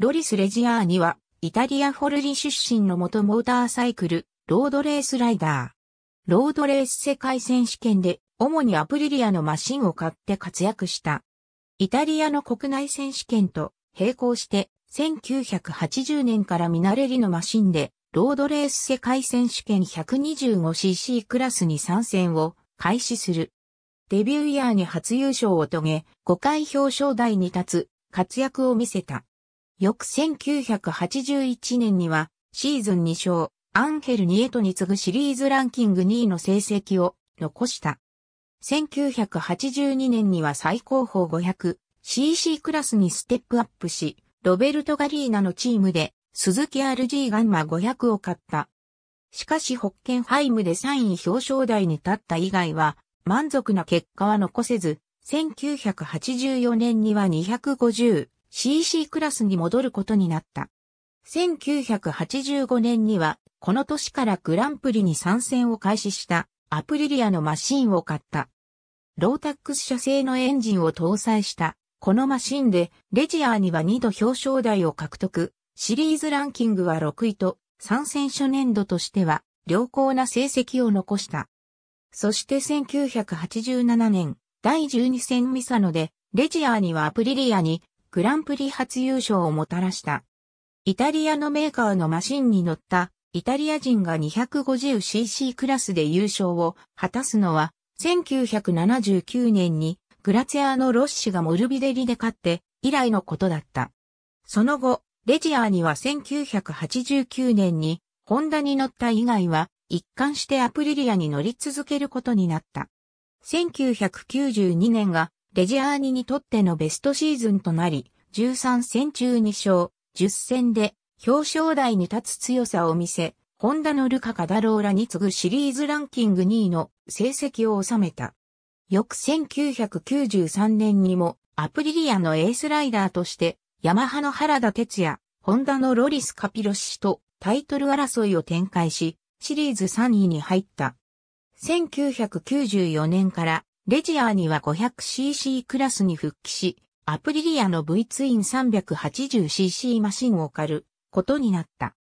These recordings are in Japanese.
ロリス・レジアーニは、イタリア・フォルリ出身の元モーターサイクル、ロードレースライダー。ロードレース世界選手権で、主にアプリリアのマシンを買って活躍した。イタリアの国内選手権と並行して、1980年からミナレリのマシンで、ロードレース世界選手権 125cc クラスに参戦を開始する。デビューイヤーに初優勝を遂げ、5回表彰台に立つ活躍を見せた。翌1981年には、シーズン2勝、アンヘル・ニエトに次ぐシリーズランキング2位の成績を残した。1982年には最高峰 500cc クラスにステップアップし、ロベルト・ガリーナのチームで鈴木 RG ガンマ500を買った。しかしホッケンハイムで3位表彰台に立った以外は満足な結果は残せず、1984年には250 CC クラスに戻ることになった。1985年には、この年からグランプリに参戦を開始したアプリリアのマシンを買った。ロータックス社製のエンジンを搭載したこのマシンでレジアーには2度表彰台を獲得。シリーズランキングは6位と参戦初年度としては良好な成績を残した。そして1987年第12戦ミサノでレジアーにはアプリリアにグランプリ初優勝をもたらした。イタリアのメーカーのマシンに乗ったイタリア人が 250cc クラスで優勝を果たすのは1979年にグラツヤアーのロッシがモルビデリで勝って以来のことだった。その後、レジアーには1989年にホンダに乗った以外は一貫してアプリリアに乗り続けることになった。1992年がレジアーニにとってのベストシーズンとなり、13戦中2勝、10戦で表彰台に立つ強さを見せ、ホンダのルカ・カダローラに次ぐシリーズランキング2位の成績を収めた。翌1993年にもアプリリアのエースライダーとして、ヤマハの原田哲也、ホンダのロリス・カピロシとタイトル争いを展開し、シリーズ3位に入った。1994年からレジアーには 500cc クラスに復帰し、アプリリアの V ツイン 380cc マシンを借ることになった。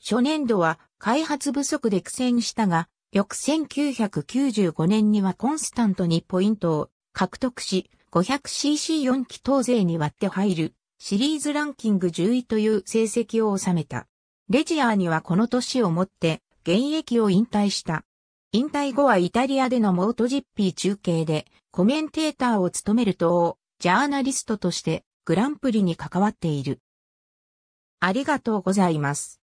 初年度は開発不足で苦戦したが、翌1995年にはコンスタントにポイントを獲得し、500cc4 期当勢に割って入るシリーズランキング10位という成績を収めた。レジアーにはこの年をもって現役を引退した。引退後はイタリアでのモートジッピー中継でコメンテーターを務めると、ジャーナリストとしてグランプリに関わっている。ありがとうございます。